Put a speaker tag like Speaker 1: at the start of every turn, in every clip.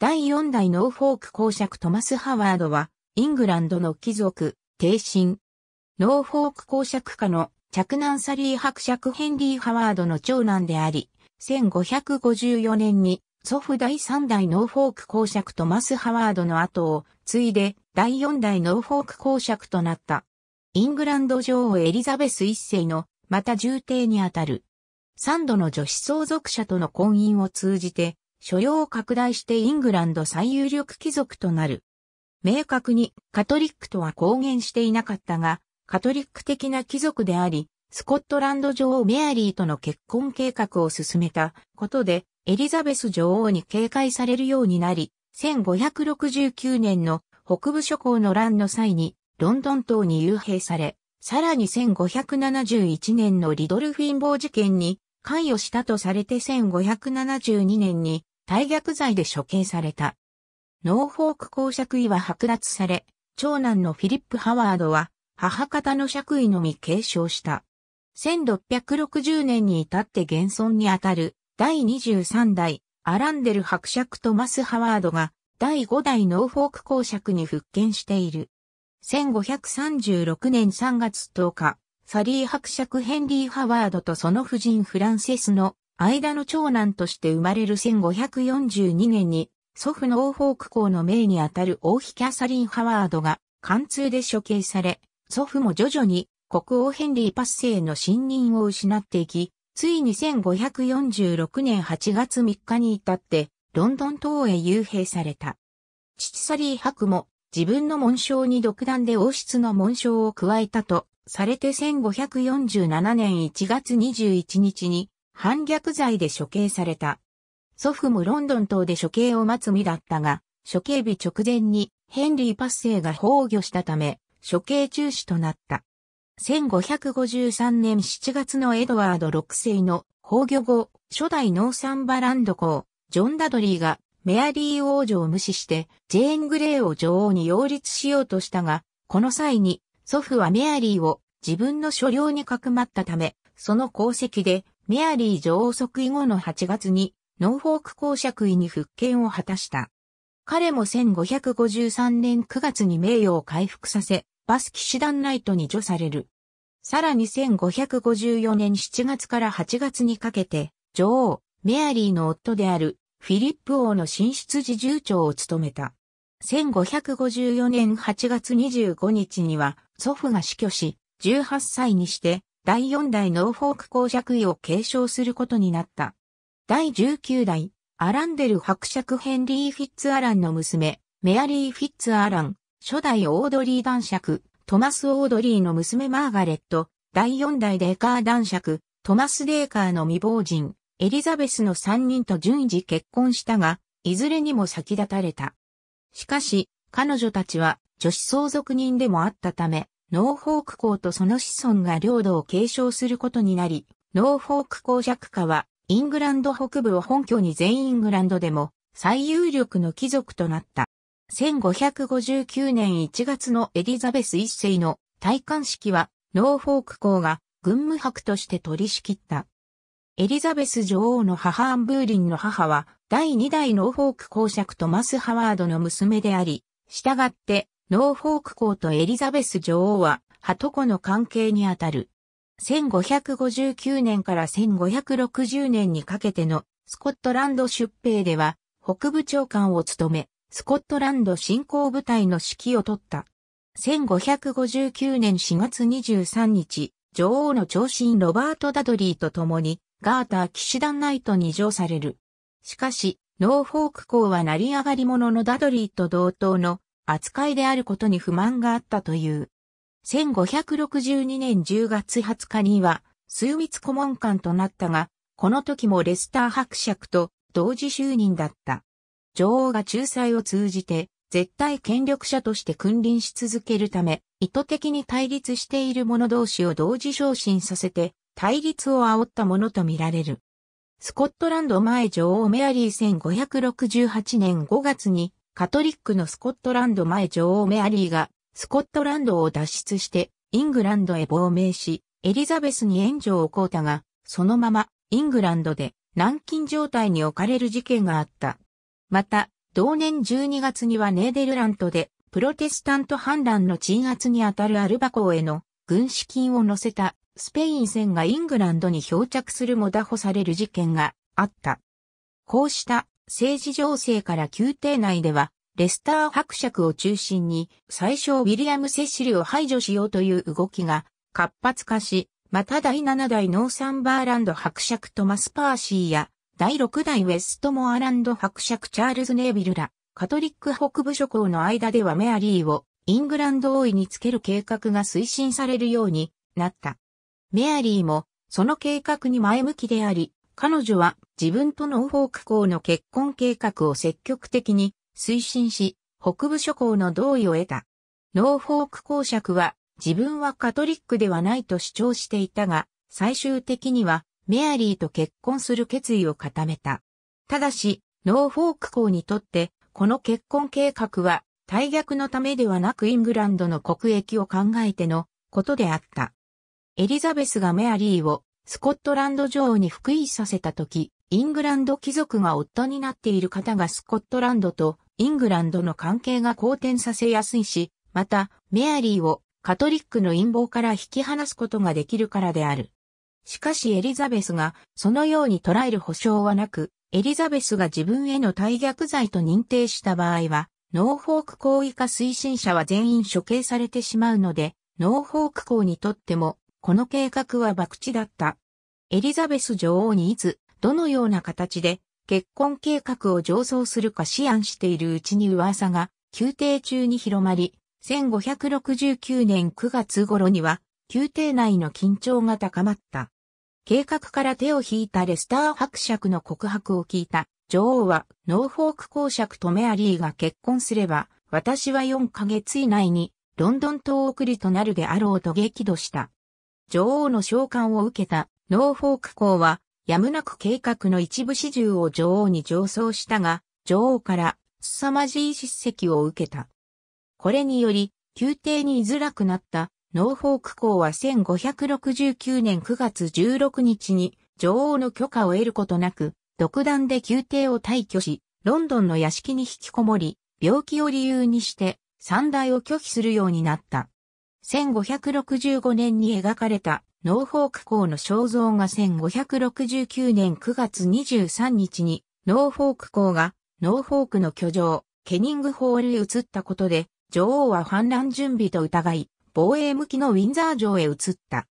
Speaker 1: 第4代ノーフォーク公爵トマス・ハワードは、イングランドの貴族、帝神。ノーフォーク公爵家の着難サリー伯爵ヘンリー・ハワードの長男であり、1554年に祖父第3代ノーフォーク公爵トマス・ハワードの後を継いで第4代ノーフォーク公爵となった。イングランド女王エリザベス一世のまた重帝にあたる。3度の女子相続者との婚姻を通じて所要を拡大してイングランド最有力貴族となる。明確にカトリックとは公言していなかったが、カトリック的な貴族であり、スコットランド女王メアリーとの結婚計画を進めたことで、エリザベス女王に警戒されるようになり、1569年の北部諸侯の乱の際に、ロンドン島に遊兵され、さらに1571年のリドルフィンボー事件に関与したとされて1572年に大逆罪で処刑された。ノーフォーク公爵位は剥奪され、長男のフィリップ・ハワードは、母方の爵位のみ継承した。1660年に至って現存にあたる第23代アランデル伯爵トマス・ハワードが第5代ノーフォーク公爵に復権している。1536年3月10日、サリー伯爵ヘンリー・ハワードとその夫人フランセスの間の長男として生まれる1542年に、祖父の王フォーク公の命にあたる王妃キャサリン・ハワードが貫通で処刑され、祖父も徐々に国王ヘンリー・パッセへの信任を失っていき、ついに1546年8月3日に至って、ロンドン島へ幽閉された。父サリー博も自分の紋章に独断で王室の紋章を加えたとされて1547年1月21日に反逆罪で処刑された。祖父もロンドン島で処刑を待つ身だったが、処刑日直前にヘンリーパッセイが崩御したため、処刑中止となった。1553年7月のエドワード6世の崩御後、初代ノーサンバランド公、ジョン・ダドリーがメアリー王女を無視して、ジェーン・グレーを女王に擁立しようとしたが、この際に、祖父はメアリーを自分の所領にかくまったため、その功績でメアリー女王即位後の8月に、ノーフォーク公爵位に復権を果たした。彼も1553年9月に名誉を回復させ、バス騎士団ナイトに除される。さらに1554年7月から8月にかけて、女王、メアリーの夫であるフィリップ王の寝出自重長を務めた。1554年8月25日には祖父が死去し、18歳にして第4代ノーフォーク公爵位を継承することになった。第19代、アランデル伯爵ヘンリー・フィッツアランの娘、メアリー・フィッツアラン、初代オードリー男爵、トマス・オードリーの娘マーガレット、第4代デーカー男爵、トマス・デーカーの未亡人、エリザベスの3人と順次結婚したが、いずれにも先立たれた。しかし、彼女たちは女子相続人でもあったため、ノーフォーク校とその子孫が領土を継承することになり、ノーフォーク校弱化は、イングランド北部を本拠に全イングランドでも最有力の貴族となった。1559年1月のエリザベス一世の戴冠式は、ノーフォーク校が軍務博として取り仕切った。エリザベス女王の母アンブーリンの母は、第2代ノーフォーク公爵とマス・ハワードの娘であり、従って、ノーフォーク公とエリザベス女王は、ハトコの関係にあたる。1559年から1560年にかけてのスコットランド出兵では、北部長官を務め、スコットランド振興部隊の指揮を取った。1559年4月23日、女王の長身ロバート・ダドリーと共に、ガーター騎士団ナイトに乗される。しかし、ノーフォーク公は成り上がり者のダドリーと同等の扱いであることに不満があったという。1562年10月20日には、数密顧問官となったが、この時もレスター伯爵と同時就任だった。女王が仲裁を通じて、絶対権力者として君臨し続けるため、意図的に対立している者同士を同時昇進させて、対立を煽ったものとみられる。スコットランド前女王メアリー1568年5月にカトリックのスコットランド前女王メアリーが、スコットランドを脱出して、イングランドへ亡命し、エリザベスに援助をこうたが、そのまま、イングランドで、軟禁状態に置かれる事件があった。また、同年12月にはネーデルラントで、プロテスタント反乱の鎮圧にあたるアルバ港への軍資金を乗せたスペイン船がイングランドに漂着するも打破される事件があった。こうした政治情勢から宮廷内では、レスター伯爵を中心に、最初ウィリアム・セシルを排除しようという動きが活発化し、また第7代ノーサンバーランド伯爵トマス・パーシーや、第6代ウェストモアランド伯爵チャールズ・ネービルら、カトリック北部諸侯の間ではメアリーをイングランド王位につける計画が推進されるようになった。メアリーもその計画に前向きであり、彼女は自分とノーフォーク校の結婚計画を積極的に推進し、北部諸校の同意を得た。ノーフォーク公爵は自分はカトリックではないと主張していたが、最終的にはメアリーと結婚する決意を固めた。ただし、ノーフォーク校にとって、この結婚計画は、大逆のためではなくイングランドの国益を考えてのことであった。エリザベスがメアリーをスコットランド女王に服役させたとき、イングランド貴族が夫になっている方がスコットランドとイングランドの関係が好転させやすいし、また、メアリーをカトリックの陰謀から引き離すことができるからである。しかしエリザベスがそのように捉える保証はなく、エリザベスが自分への退逆罪と認定した場合は、ノーフォーク行為化推進者は全員処刑されてしまうので、ノーフォーク校にとってもこの計画は博打だった。エリザベス女王にいつ、どのような形で結婚計画を上造するか思案しているうちに噂が宮廷中に広まり、1569年9月頃には宮廷内の緊張が高まった。計画から手を引いたレスター伯爵の告白を聞いた女王はノーフォーク公爵とメアリーが結婚すれば私は4ヶ月以内にロンドン島送りとなるであろうと激怒した。女王の召喚を受けたノーフォーク公は、やむなく計画の一部始終を女王に上奏したが、女王から凄まじい叱責を受けた。これにより、宮廷に居づらくなったノーフォーク公は1569年9月16日に女王の許可を得ることなく、独断で宮廷を退去し、ロンドンの屋敷に引きこもり、病気を理由にして、三大を拒否するようになった。1565年に描かれたノーフォーク校の肖像が1569年9月23日にノーフォーク校がノーフォークの居城ケニングホールへ移ったことで女王は反乱準備と疑い防衛向きのウィンザー城へ移った。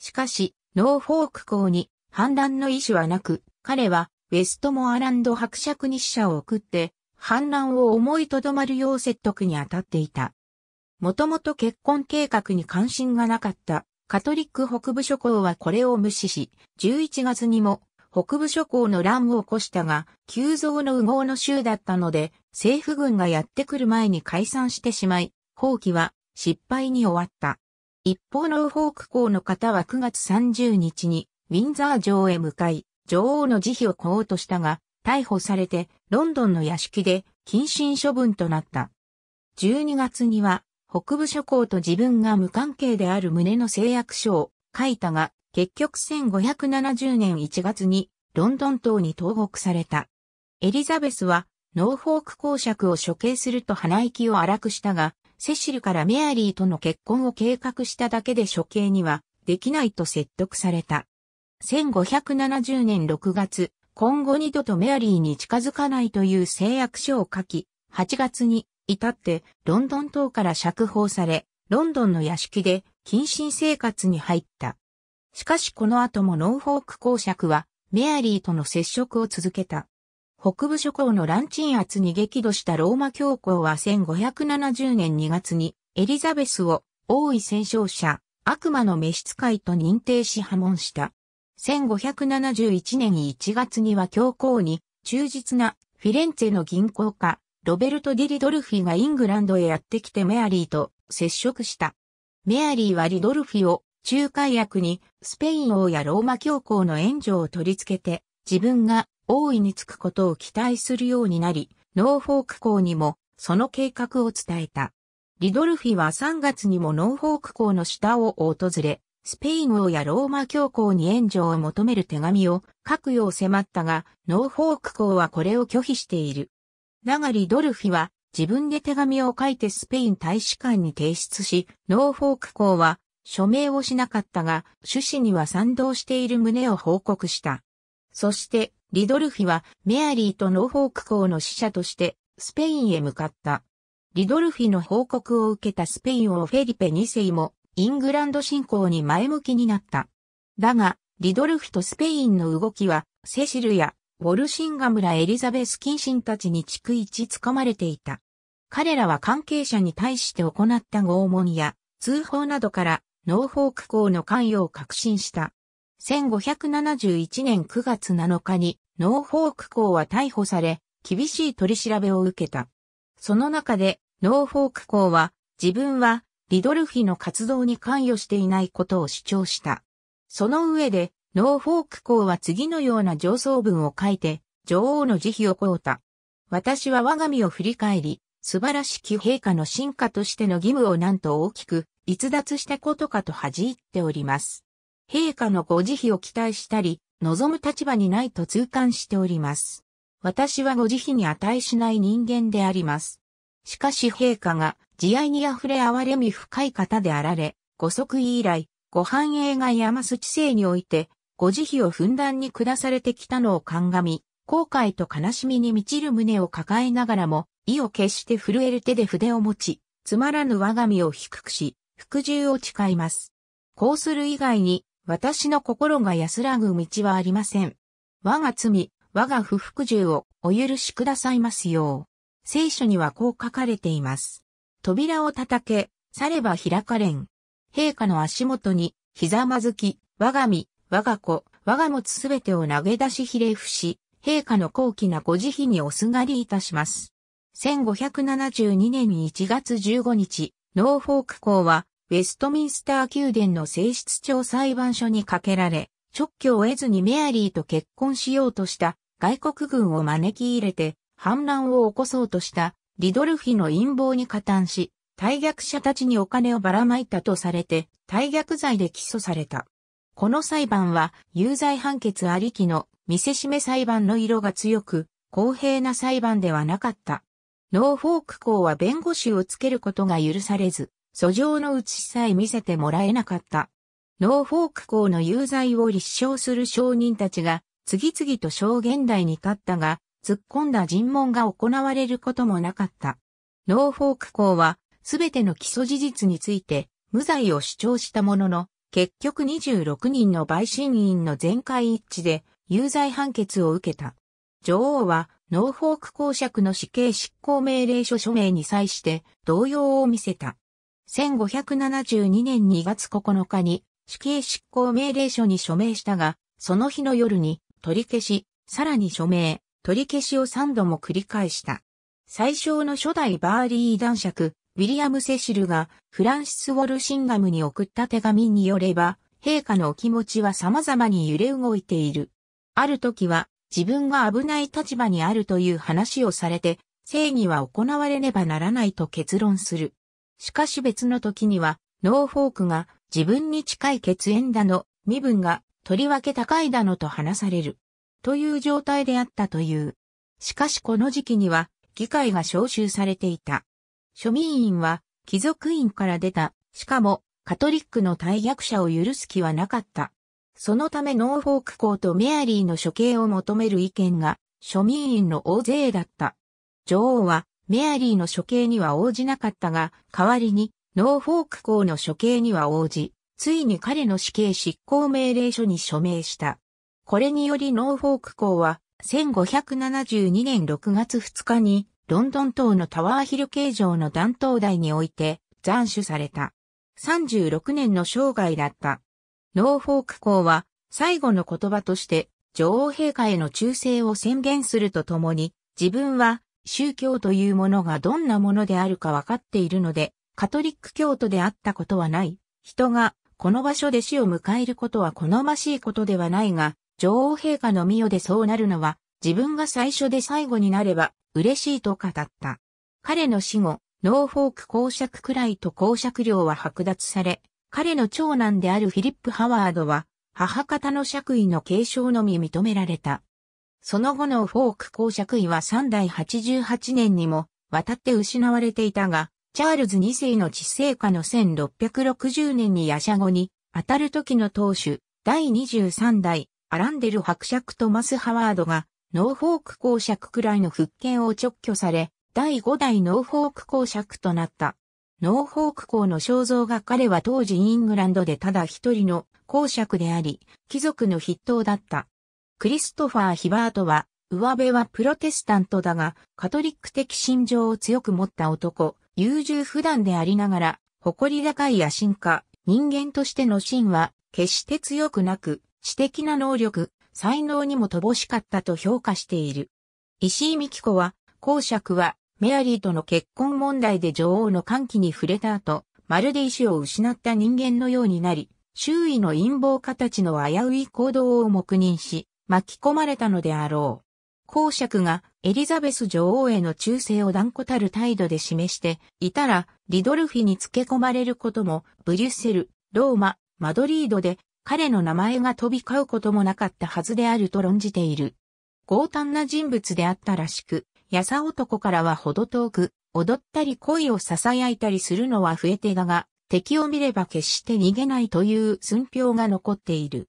Speaker 1: しかしノーフォーク校に反乱の意思はなく彼はウェストモアランド伯爵に使者を送って反乱を思いとどまるよう説得に当たっていた。もともと結婚計画に関心がなかったカトリック北部諸侯はこれを無視し、11月にも北部諸侯の乱を起こしたが、急増の右往の州だったので、政府軍がやってくる前に解散してしまい、放棄は失敗に終わった。一方のウフォーク公の方は9月30日にウィンザー城へ向かい、女王の慈悲を請おうとしたが、逮捕されてロンドンの屋敷で謹慎処分となった。12月には北部諸侯と自分が無関係である旨の誓約書を書いたが、結局1570年1月にロンドン島に投獄された。エリザベスはノーフォーク公爵を処刑すると鼻息を荒くしたが、セシルからメアリーとの結婚を計画しただけで処刑にはできないと説得された。1570年6月、今後二度とメアリーに近づかないという誓約書を書き、8月に至ってロンドン島から釈放され、ロンドンの屋敷で謹慎生活に入った。しかしこの後もノーフォーク公爵はメアリーとの接触を続けた。北部諸侯の乱鎮圧に激怒したローマ教皇は1570年2月にエリザベスを王位戦勝者、悪魔の召使いと認定し破門した。1571年1月には教皇に忠実なフィレンツェの銀行家、ロベルト・ディ・リドルフィがイングランドへやってきてメアリーと接触した。メアリーはリドルフィを仲介役にスペイン王やローマ教皇の援助を取り付けて自分が大いにつくことを期待するようになり、ノーフォーク校にもその計画を伝えた。リドルフィは3月にもノーフォーク校の下を訪れ、スペイン王やローマ教皇に援助を求める手紙を書くよう迫ったが、ノーフォーク校はこれを拒否している。リ・ドルフィは自分で手紙を書いてスペイン大使館に提出し、ノーフォーク校は署名をしなかったが、趣旨には賛同している旨を報告した。そして、リドルフィはメアリーとノーフォーク校の使者としてスペインへ向かった。リドルフィの報告を受けたスペイン王フェリペ2世もイングランド侵攻に前向きになった。だが、リドルフィとスペインの動きはセシルやウォルシンガ村エリザベス近慎たちに逐一掴まれていた。彼らは関係者に対して行った拷問や通報などからノーフォーク校の関与を確信した。1571年9月7日にノーフォーク校は逮捕され、厳しい取り調べを受けた。その中でノーフォーク校は自分はリドルフィの活動に関与していないことを主張した。その上でノーフォーク公は次のような上層文を書いて、女王の慈悲を請うた。私は我が身を振り返り、素晴らしき陛下の進化としての義務をなんと大きく逸脱したことかと恥じっております。陛下のご慈悲を期待したり、望む立場にないと痛感しております。私はご慈悲に値しない人間であります。しかし陛下が慈愛に溢れ憐れみ深い方であられ、ご即位以来、ご繁栄が山す知性において、ご慈悲をふんだんに下されてきたのを鑑み、後悔と悲しみに満ちる胸を抱えながらも、意を決して震える手で筆を持ち、つまらぬ我が身を低くし、服従を誓います。こうする以外に、私の心が安らぐ道はありません。我が罪、我が不服従をお許しくださいますよう。聖書にはこう書かれています。扉を叩け、去れば開かれん。陛下の足元に、ひざまずき、我が身、我が子、我が持つすべてを投げ出し比例伏し、陛下の高貴なご慈悲におすがりいたします。1572年1月15日、ノーフォーク校は、ウェストミンスター宮殿の性質長裁判所にかけられ、直居を得ずにメアリーと結婚しようとした外国軍を招き入れて反乱を起こそうとしたリドルフィの陰謀に加担し、退逆者たちにお金をばらまいたとされて、退逆罪で起訴された。この裁判は有罪判決ありきの見せしめ裁判の色が強く、公平な裁判ではなかった。ノーフォーク校は弁護士をつけることが許されず、訴状の写しさえ見せてもらえなかった。ノーフォーク校の有罪を立証する証人たちが、次々と証言台に立ったが、突っ込んだ尋問が行われることもなかった。ノーフォーク校は、すべての基礎事実について、無罪を主張したものの、結局26人の陪審員の全会一致で有罪判決を受けた。女王はノーフォーク公爵の死刑執行命令書署名に際して動揺を見せた。1572年2月9日に死刑執行命令書に署名したが、その日の夜に取り消し、さらに署名、取り消しを3度も繰り返した。最小の初代バーリー男爵、ウィリアム・セシルがフランシス・ウォルシンガムに送った手紙によれば、陛下のお気持ちは様々に揺れ動いている。ある時は自分が危ない立場にあるという話をされて、正義は行われねばならないと結論する。しかし別の時には、ノーフォークが自分に近い血縁だの、身分がとりわけ高いだのと話される。という状態であったという。しかしこの時期には議会が召集されていた。庶民院は貴族院から出た、しかもカトリックの大逆者を許す気はなかった。そのためノーフォーク校とメアリーの処刑を求める意見が庶民院の大勢だった。女王はメアリーの処刑には応じなかったが、代わりにノーフォーク校の処刑には応じ、ついに彼の死刑執行命令書に署名した。これによりノーフォーク校は1572年6月2日にロンドン島のタワーヒル形状の弾頭台において、斬首された。36年の生涯だった。ノーフォーク公は、最後の言葉として、女王陛下への忠誠を宣言するとともに、自分は、宗教というものがどんなものであるか分かっているので、カトリック教徒であったことはない。人が、この場所で死を迎えることは好ましいことではないが、女王陛下の御代でそうなるのは、自分が最初で最後になれば嬉しいと語った。彼の死後、ノーフォーク公爵くらいと公爵領は剥奪され、彼の長男であるフィリップ・ハワードは、母方の爵位の継承のみ認められた。その後のフォーク公爵位は3代88年にも渡って失われていたが、チャールズ2世の治世下の1660年に夜叉後に、当たる時の当主、第23代、アランデル伯爵トマス・ハワードが、ノーフォーク公爵くらいの復権を直挙され、第5代ノーフォーク公爵となった。ノーフォーク公の肖像が彼は当時イングランドでただ一人の公爵であり、貴族の筆頭だった。クリストファー・ヒバートは、上辺はプロテスタントだが、カトリック的心情を強く持った男、優柔不断でありながら、誇り高い野心家、人間としての心は、決して強くなく、知的な能力、才能にも乏しかったと評価している。石井美紀子は、公爵は、メアリーとの結婚問題で女王の歓喜に触れた後、まるで意志を失った人間のようになり、周囲の陰謀家たちの危うい行動を黙認し、巻き込まれたのであろう。公爵がエリザベス女王への忠誠を断固たる態度で示していたら、リドルフィに付け込まれることも、ブリュッセル、ローマ、マドリードで彼の名前が飛び交うこともなかったはずであると論じている。強胆な人物であったらしく、やさ男からはほど遠く、踊ったり恋を囁いたりするのは増えてだが、敵を見れば決して逃げないという寸評が残っている。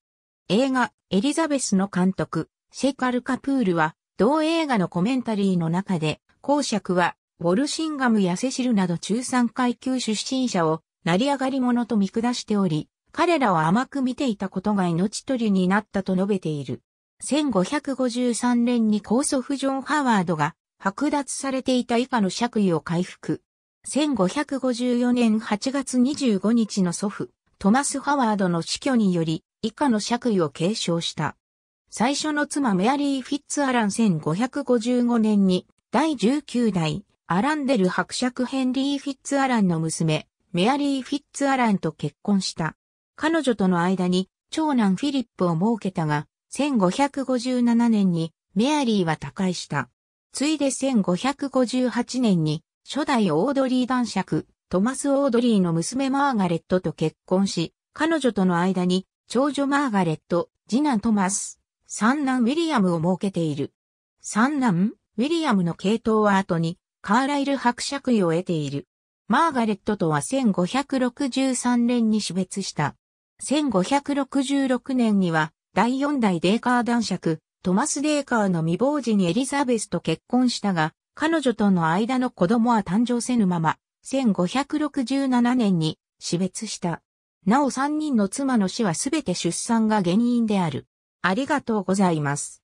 Speaker 1: 映画、エリザベスの監督、シェカル・カプールは、同映画のコメンタリーの中で、公爵は、ウォルシンガムやセシルなど中産階級出身者を、成り上がり者と見下しており、彼らを甘く見ていたことが命取りになったと述べている。1553年に高祖父ジョン・ハワードが剥奪されていた以下の爵位を回復。1554年8月25日の祖父、トマス・ハワードの死去により、以下の爵位を継承した。最初の妻メアリー・フィッツ・アラン1555年に、第19代、アランデル伯爵ヘンリー・フィッツ・アランの娘、メアリー・フィッツ・アランと結婚した。彼女との間に長男フィリップを設けたが、1557年にメアリーは他界した。ついで1558年に初代オードリー男爵、トマス・オードリーの娘マーガレットと結婚し、彼女との間に長女マーガレット、次男トマス、三男ウィリアムを設けている。三男、ウィリアムの系統は後に、カーライル伯爵位を得ている。マーガレットとは1563年に死別した。1566年には、第4代デーカー男爵、トマス・デーカーの未亡人エリザベスと結婚したが、彼女との間の子供は誕生せぬまま、1567年に死別した。なお3人の妻の死はすべて出産が原因である。ありがとうございます。